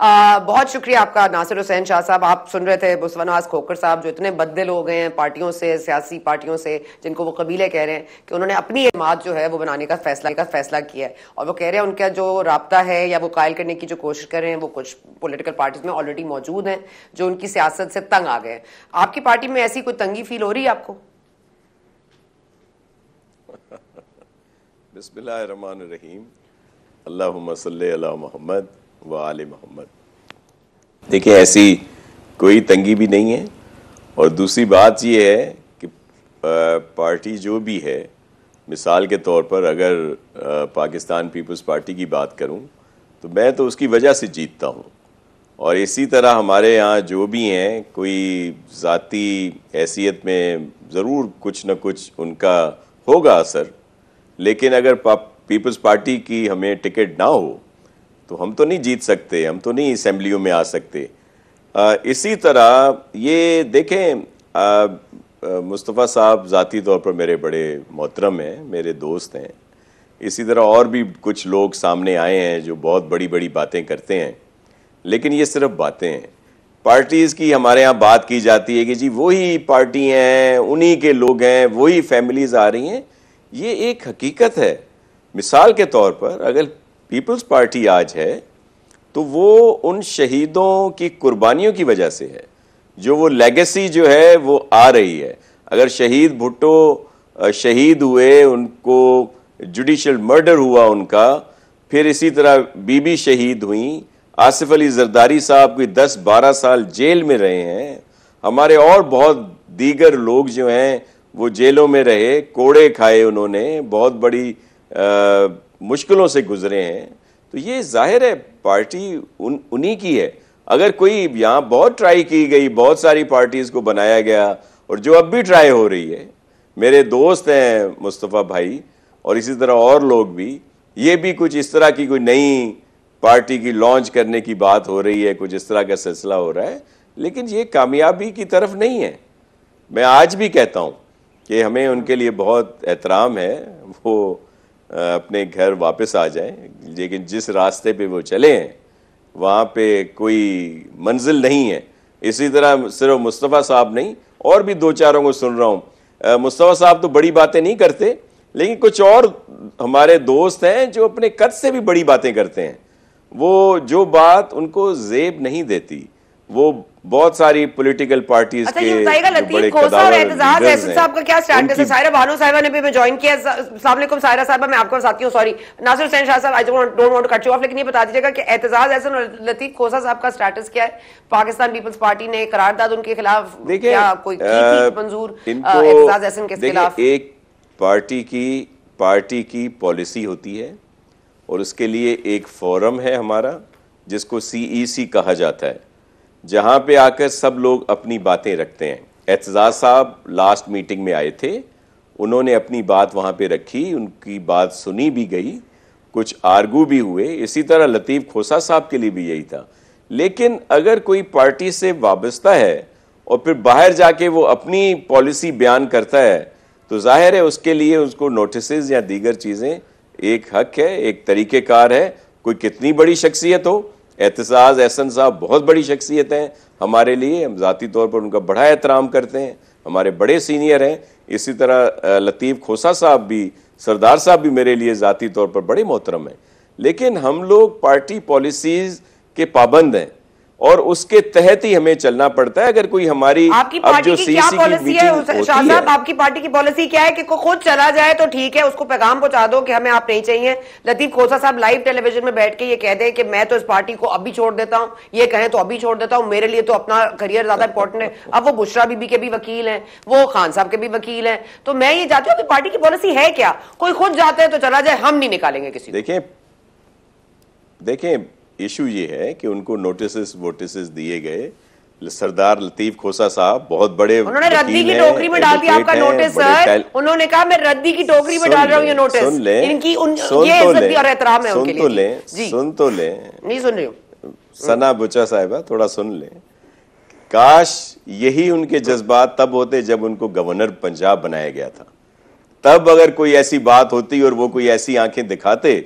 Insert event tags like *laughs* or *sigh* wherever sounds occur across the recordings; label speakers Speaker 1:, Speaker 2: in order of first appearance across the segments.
Speaker 1: आ, बहुत शुक्रिया आपका नासिर हुसैन शाह साहब आप सुन रहे थे मुसवानाज खोकर साहब जो इतने बददिल हो गए हैं पार्टियों से सियासी पार्टियों से जिनको वो कबीले कह रहे हैं कि उन्होंने अपनी इमाद जो है वो बनाने का फैसला का फैसला किया है और वो कह रहे हैं उनका जो रबता है या वो कायल करने की जो कोशिश कर रहे हैं वो कुछ पोलिटिकल पार्टीज में ऑलरेडी मौजूद हैं जो उनकी सियासत से तंग आ गए हैं आपकी पार्टी में ऐसी कोई तंगी फील हो रही है आपको *laughs*
Speaker 2: बिस्मिल्लाह रहीम अल्लाह मोहम्मद व आल मोहम्मद देखिए ऐसी कोई तंगी भी नहीं है और दूसरी बात यह है कि पार्टी जो भी है मिसाल के तौर पर अगर पाकिस्तान पीपल्स पार्टी की बात करूं तो मैं तो उसकी वजह से जीतता हूं और इसी तरह हमारे यहाँ जो भी हैं कोई ज़ाती हैसियत में ज़रूर कुछ ना कुछ उनका होगा असर लेकिन अगर पीपल्स पार्टी की हमें टिकट ना हो तो हम तो नहीं जीत सकते हम तो नहीं असम्बलियों में आ सकते आ, इसी तरह ये देखें मुस्तफ़ा साहब ज़ाती तौर पर मेरे बड़े मोहतरम हैं मेरे दोस्त हैं इसी तरह और भी कुछ लोग सामने आए हैं जो बहुत बड़ी बड़ी बातें करते हैं लेकिन ये सिर्फ बातें हैं पार्टीज़ की हमारे यहाँ बात की जाती है कि जी वही पार्टी हैं उन्हीं के लोग हैं वही फैमिलीज़ आ रही हैं ये एक हकीकत है मिसाल के तौर पर अगर पीपल्स पार्टी आज है तो वो उन शहीदों की कुर्बानियों की वजह से है जो वो लेगेसी जो है वो आ रही है अगर शहीद भुट्टो शहीद हुए उनको जुडिशल मर्डर हुआ उनका फिर इसी तरह बीबी शहीद हुई आसिफ अली जरदारी साहब की 10-12 साल जेल में रहे हैं हमारे और बहुत दीगर लोग जो हैं वो जेलों में रहे कोड़े खाए उन्होंने बहुत बड़ी आ, मुश्किलों से गुजरे हैं तो ये जाहिर है पार्टी उन उन्हीं की है अगर कोई यहाँ बहुत ट्राई की गई बहुत सारी पार्टीज़ को बनाया गया और जो अब भी ट्राई हो रही है मेरे दोस्त हैं मुस्तफ़ा भाई और इसी तरह और लोग भी ये भी कुछ इस तरह की कोई नई पार्टी की लॉन्च करने की बात हो रही है कुछ इस तरह का सिलसिला हो रहा है लेकिन ये कामयाबी की तरफ नहीं है मैं आज भी कहता हूँ कि हमें उनके लिए बहुत एहतराम है वो अपने घर वापस आ जाएं लेकिन जिस रास्ते पे वो चले हैं वहाँ पे कोई मंजिल नहीं है इसी तरह सिर्फ मुस्तफ़ा साहब नहीं और भी दो चारों को सुन रहा हूँ मुस्तफ़ा साहब तो बड़ी बातें नहीं करते लेकिन कुछ और हमारे दोस्त हैं जो अपने कद से भी बड़ी बातें करते हैं वो जो बात उनको जेब नहीं देती वो बहुत सारी पॉलिटिकल पार्टीज अच्छा, के
Speaker 1: खोसा साहब का स्टेटस क्या है पाकिस्तान पीपल्स पार्टी ने करारदाद उनके खिलाफ मंजूर
Speaker 2: एक पार्टी की पार्टी की पॉलिसी होती है और उसके लिए एक फोरम है हमारा जिसको सीईसी e कहा जाता है जहाँ पे आकर सब लोग अपनी बातें रखते हैं एतजाज साहब लास्ट मीटिंग में आए थे उन्होंने अपनी बात वहाँ पे रखी उनकी बात सुनी भी गई कुछ आर्गू भी हुए इसी तरह लतीफ़ खोसा साहब के लिए भी यही था लेकिन अगर कोई पार्टी से वाबस्ता है और फिर बाहर जाके वो अपनी पॉलिसी बयान करता है तो जाहिर है उसके लिए उसको नोटिस या दीगर चीज़ें एक हक है एक तरीक़ेकार है कोई कितनी बड़ी शख्सियत हो एहतसाज एहसन साहब बहुत बड़ी शख्सियत हैं हमारे लिए हम ज़ाती तौर पर उनका बड़ा एहतराम करते हैं हमारे बड़े सीनियर हैं इसी तरह लतीफ़ खोसा साहब भी सरदार साहब भी मेरे लिए ज़ाती तौर पर बड़े मोहतरम हैं लेकिन हम लोग पार्टी पॉलिसीज़ के पाबंद हैं और उसके तहत ही हमें चलना पड़ता है अगर कोई हमारी आपकी पार्टी जो की क्या पॉलिसी है साहब आपकी
Speaker 1: पार्टी की पॉलिसी क्या है कि को खुद चला जाए तो ठीक है उसको पैगाम पहुंचा दो कि हमें आप नहीं चाहिए लतीफ खोसा साहब लाइव टेलीविजन में बैठ के ये कह दे कि मैं तो इस पार्टी को अभी छोड़ देता हूँ ये कहें तो अभी छोड़ देता हूँ मेरे लिए तो अपना करियर ज्यादा इंपॉर्टेंट है अब वो बुशरा बीबी के भी वकील है वो खान साहब के भी वकील है तो मैं ये चाहती हूँ पार्टी की पॉलिसी है क्या कोई खुद जाते हैं तो चला जाए हम नहीं निकालेंगे किसी
Speaker 2: देखिए देखें इशू ये है कि उनको नोटिस वोटिस दिए गए सरदार लतीफ खोसा साहब बहुत बड़े उन्होंने रद्दी की टोकरी में डाल दिया आपका नोटिस सर
Speaker 1: उन्होंने कहा मैं रद्दी की टोकरी में डाल रहा हूँ ये नोटिस सुन ले, इनकी उन, सुन ये तो ले, और एहतराम है तो सुन तो ले सुन तो ले नहीं सुन रही हूँ
Speaker 2: सना बुचा साहिबा थोड़ा सुन ले काश यही उनके जज्बात तब होते जब उनको गवर्नर पंजाब बनाया गया था तब अगर कोई ऐसी बात होती और वो कोई ऐसी आंखें दिखाते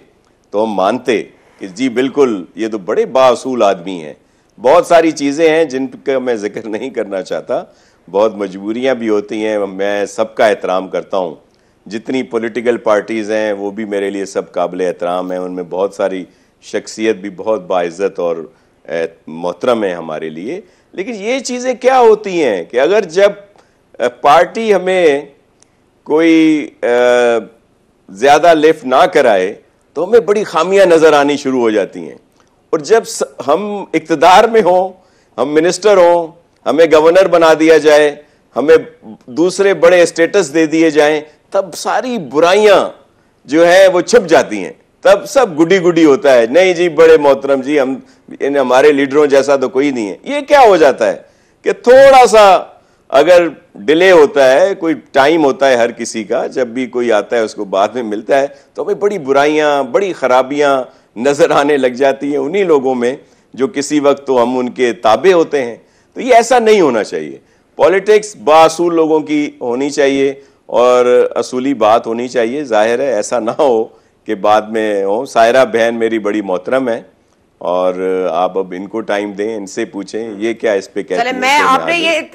Speaker 2: तो हम मानते कि जी बिल्कुल ये तो बड़े बासूल आदमी हैं बहुत सारी चीज़ें हैं जिनका मैं जिक्र *laughs* नहीं करना चाहता बहुत मजबूरियाँ भी होती हैं मैं सबका एहतराम करता हूँ जितनी पॉलिटिकल पार्टीज़ हैं वो भी मेरे लिए सब काबिल एहतराम हैं उनमें बहुत सारी शख्सियत भी बहुत बाज़त और मोहतरम है हमारे लिए लेकिन ये चीज़ें क्या होती हैं कि अगर जब पार्टी हमें कोई ज़्यादा लिफ्ट ना कराए तो हमें बड़ी खामियां नज़र आनी शुरू हो जाती हैं और जब हम इकतदार में हों हम मिनिस्टर हों हमें गवर्नर बना दिया जाए हमें दूसरे बड़े स्टेटस दे दिए जाएं तब सारी बुराइयां जो है वो छुप जाती हैं तब सब गुडी गुडी होता है नहीं जी बड़े मोहतरम जी हम इन हमारे लीडरों जैसा तो कोई नहीं है ये क्या हो जाता है कि थोड़ा सा अगर डिले होता है कोई टाइम होता है हर किसी का जब भी कोई आता है उसको बाद में मिलता है तो भाई बड़ी बुराइयाँ बड़ी खराबियाँ नज़र आने लग जाती हैं उन्हीं लोगों में जो किसी वक्त तो हम उनके ताबे होते हैं तो ये ऐसा नहीं होना चाहिए पॉलिटिक्स बासूल लोगों की होनी चाहिए और असूली बात होनी चाहिए जाहिर है ऐसा ना हो कि बाद में हो सायरा बहन मेरी बड़ी मोहतरम है और आप अब इनको टाइम दें इनसे पूछें ये क्या इस पे कहते हैं मैं आपने ये